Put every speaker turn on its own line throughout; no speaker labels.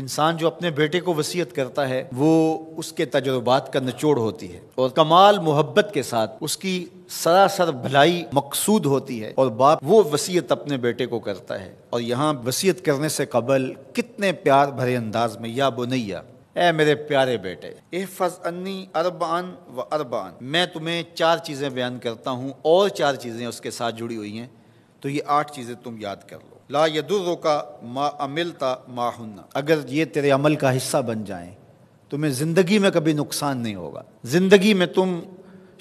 इंसान जो अपने बेटे को वसीयत करता है वो उसके तजुर्बात का निचोड़ होती है और कमाल मोहब्बत के साथ उसकी सरासर भलाई मकसूद होती है और बाप वो वसीयत अपने बेटे को करता है और यहाँ वसीयत करने से कबल कितने प्यार भरे अंदाज में या बुनैया ए मेरे प्यारे बेटे एहफज अन्नी अरबान व अरबान मैं तुम्हें चार चीज़ें बयान करता हूँ और चार चीज़ें उसके साथ जुड़ी हुई हैं तो ये आठ चीज़ें तुम याद कर लो ला यदुर्रो का मा अमिलता माहुन्ना अगर ये तेरे अमल का हिस्सा बन जाए तुम्हें ज़िंदगी में कभी नुकसान नहीं होगा ज़िंदगी में तुम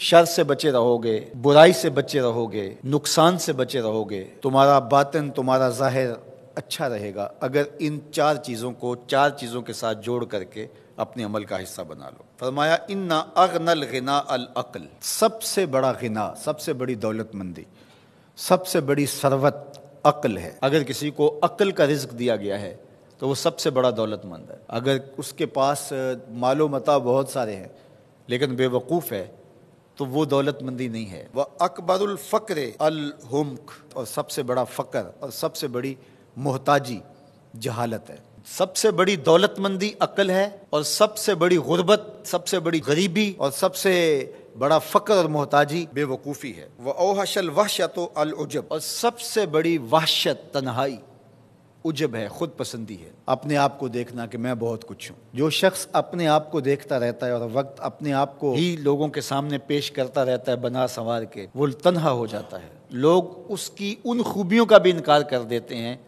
शर से बचे रहोगे बुराई से बचे रहोगे नुकसान से बचे रहोगे तुम्हारा बातन तुम्हारा जाहिर अच्छा रहेगा अगर इन चार चीज़ों को चार चीज़ों के साथ जोड़ करके अपने अमल का हिस्सा बना लो फरमाया इन्ना अगनल गना अल अकल सबसे बड़ा गना सबसे बड़ी दौलतमंदी सबसे बड़ी सरवत अक्ल है अगर किसी को अक्ल का रिज्क दिया गया है तो वो सबसे बड़ा दौलतमंद है अगर उसके पास मालो मता बहुत सारे हैं लेकिन बेवकूफ़ है तो वो दौलतमंदी नहीं है वह अकबरफकर अलहमक और सबसे बड़ा फ़कर और सबसे बड़ी मोहताजी जहालत है सबसे बड़ी दौलतमंदी अकल है और सबसे बड़ी गुर्बत सबसे बड़ी गरीबी और सबसे बड़ा फ़क्र और मोहताजी बेवकूफ़ी है वह ओहशल वहशत अलउजब और सबसे बड़ी वहशत तन्हाई उजब है खुद पसंदी है अपने आप को देखना कि मैं बहुत कुछ हूँ जो शख्स अपने आप को देखता रहता है और वक्त अपने आप को ही लोगों के सामने पेश करता रहता है बना संवार के वो तनहा हो जाता है लोग उसकी उन खूबियों का भी इनकार कर देते हैं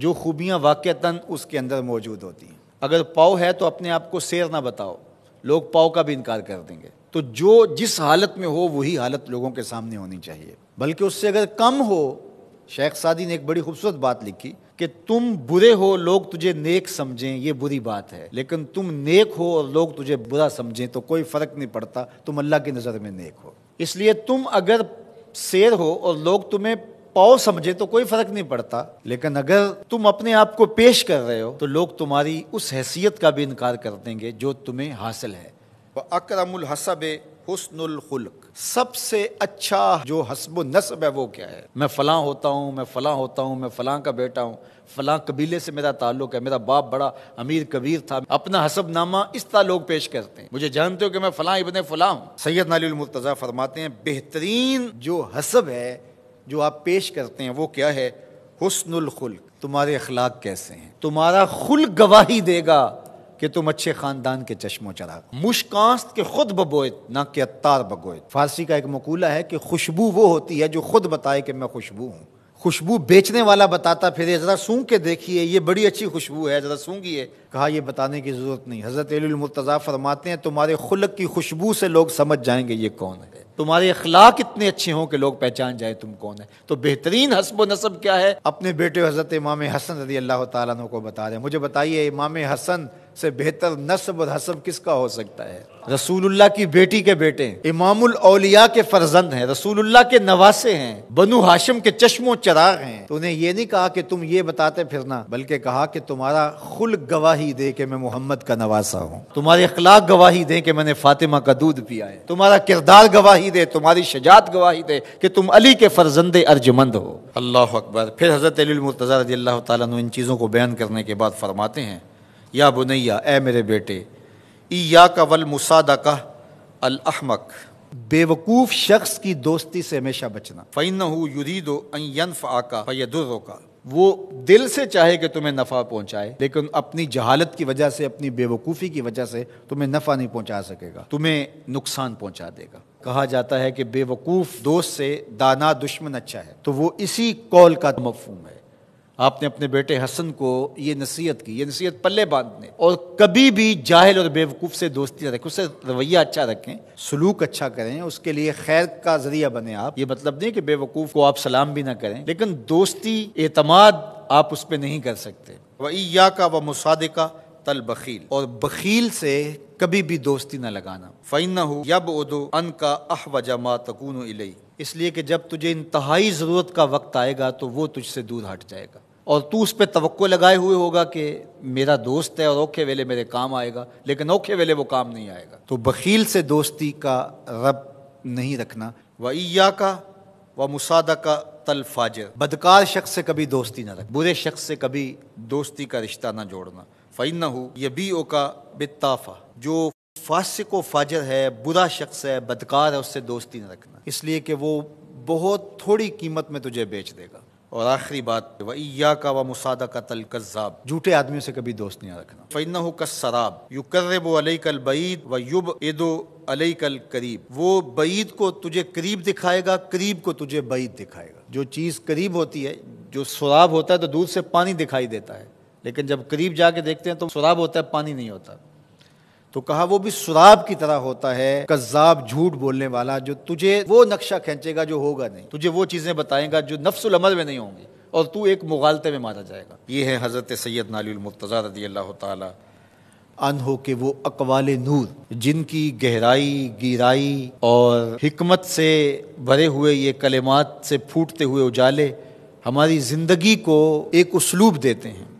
जो खूबियाँ वाक़ता उसके अंदर मौजूद होती हैं अगर पाओ है तो अपने आप को शेर ना बताओ लोग पाओ का भी इनकार कर देंगे तो जो जिस हालत में हो वही हालत लोगों के सामने होनी चाहिए बल्कि उससे अगर कम हो शेख सादी ने एक बड़ी खूबसूरत बात लिखी कि तुम बुरे हो लोग तुझे नेक समझें ये बुरी बात है लेकिन तुम नेक हो और लोग तुझे बुरा समझें तो कोई फ़र्क नहीं पड़ता तुम अल्लाह की नज़र में नेक हो इसलिए तुम अगर शेर हो और लोग तुम्हें पाओ समझे तो कोई फर्क नहीं पड़ता लेकिन अगर तुम अपने आप को पेश कर रहे हो तो लोग तुम्हारी उस हैसियत का भी इनकार कर देंगे जो तुम्हें हासिल है अक्रमुल हसब हसनुल खुल्क सबसे अच्छा जो हसब नस्ब है वो क्या है मैं फलां होता हूँ मैं फलां होता हूँ मैं फलां का बेटा हूँ फलां कबीले से मेरा ताल्लुक है मेरा बाप बड़ा अमीर कबीर था अपना हसब नामा इस तरह लोग पेश करते हैं मुझे जानते हो कि मैं फलां इबन फलां हूँ सैयद नाली मुर्तज़ा फरमाते हैं बेहतरीन जो हसब है जो आप पेश करते हैं वो क्या है हसनुल खुल्क तुम्हारे अखलाक कैसे हैं तुम्हारा खुल गवाही देगा कि तुम अच्छे खानदान के चश्मो चरा मुश्कास्त के खुद बबोयत ना कि अतार बगोत फारसी का एक मकूला है कि खुशबू वो होती है जो खुद बताए कि मैं खुशबू हूँ खुशबू बेचने वाला बताता फिर ज़रा सूंघ के देखिए ये बड़ी अच्छी खुशबू है ज़रा सूंघिए कहा यह बताने की ज़रूरत नहीं हज़रत मुर्तज़ा फरमाते हैं तुम्हारे खुलक की खुशबू से लोग समझ जाएंगे ये कौन है तुम्हारे अखलाक इतने अच्छे हों कि लोग पहचान जाए तुम कौन है तो बेहतरीन हसब नसब क्या है अपने बेटे हजरत इमाम हसन रजी अल्लाह तु को बता रहे मुझे बताइए इमाम हसन से बेहतर नस्ब और हसब किसका हो सकता है रसूलुल्लाह की बेटी के बेटे इमामुल औलिया के फर्जंद हैं रसूलुल्लाह के नवासे हैं बनु हाशिम के चश्मो चराग हैं तो उन्हें ये नहीं कहा कि तुम ये बताते फिरना बल्कि कहा कि तुम्हारा खुल गवाही दे के मैं मोहम्मद का नवासा हूँ तुम्हारे अखलाक गवाही दे के मैंने फातिमा का दूध पिया है तुम्हारा किरदार गवाही दे तुम्हारी शजात गवाही दे कि तुम अली के फर्जंद अर्जमंद हो अल्लाह अकबर फिर हजरत अली मुर्तज़ा रजी अल्लाह तन इन चीज़ों को बयान करने के बाद फरमाते हैं या बुनैया ए मेरे बेटे ईया का वल मुसादा का अहमक बेवकूफ़ शख्स की दोस्ती से हमेशा बचना फ़ैन युदी दो आका का वो दिल से चाहे कि तुम्हें नफ़ा पहुंचाए लेकिन अपनी जहालत की वजह से अपनी बेवकूफ़ी की वजह से तुम्हें नफ़ा नहीं पहुंचा सकेगा तुम्हें नुकसान पहुंचा देगा कहा जाता है कि बेवकूफ़ दोस्त से दाना दुश्मन अच्छा है तो वो इसी कौल का मफहूम है आपने अपने बेटे हसन को ये नसीहत की ये नसीहत पल्ले बांधने और कभी भी जाहिल और बेवकूफ़ से दोस्ती रखें उससे रवैया अच्छा रखें सलूक अच्छा करें उसके लिए खैर का जरिया बने आप ये मतलब नहीं कि बेवकूफ़ को आप सलाम भी ना करें लेकिन दोस्ती एतमाद आप उस पर नहीं कर सकते वैया का व का तल बखील और बखील से कभी भी दोस्ती ना लगाना फ़ैन हो यब उदो अन का अह जमा तकून इसलिए कि जब तुझे इंतहाई ज़रूरत का वक्त आएगा तो वो तुझसे दूर हट जाएगा और तू उस पर तो लगाए हुए होगा कि मेरा दोस्त है और औखे वेले मेरे काम आएगा लेकिन औखे वेले वो काम नहीं आएगा तो बकील से दोस्ती का रब नहीं रखना व ईया का व मुसादा का तल फाजर बदकार शख्स से कभी दोस्ती ना रख बुरे शख्स से कभी दोस्ती का रिश्ता ना जोड़ना फ़ैन हो बी ओ का बिताफ़ा जो फासिक फाजर है बुरा शख्स है बदकार है उससे दोस्ती न रखना इसलिए कि वो बहुत थोड़ी कीमत में तुझे बेच देगा और आखिरी बात वैया का व मुसादा का तल कज़ाब झूठे आदमियों से कभी दोस्त नहीं रखना फ़ैन हो कसराब यु अलई कल बईद व युब एदो कल करीब वो बईद को तुझे करीब दिखाएगा करीब को तुझे बईद दिखाएगा जो चीज़ करीब होती है जो शराब होता है तो दूर से पानी दिखाई देता है लेकिन जब करीब जाके देखते हैं तो शराब होता है पानी नहीं होता तो कहा वो भी सुराब की तरह होता है कज्जाब झूठ बोलने वाला जो तुझे वो नक्शा खींचेगा जो होगा नहीं तुझे वो चीज़ें बताएगा जो नफ्सुल अमल में नहीं होंगी और तू एक मुगालते में मारा जाएगा ये है हज़रत सैयद नालमतज़ा रदी अल्लाह ताली अन हो के वो अकवाल नूर जिनकी गहराई गिराई और हिकमत से भरे हुए ये कलेमात से फूटते हुए उजाले हमारी ज़िंदगी को एक उसलूब देते हैं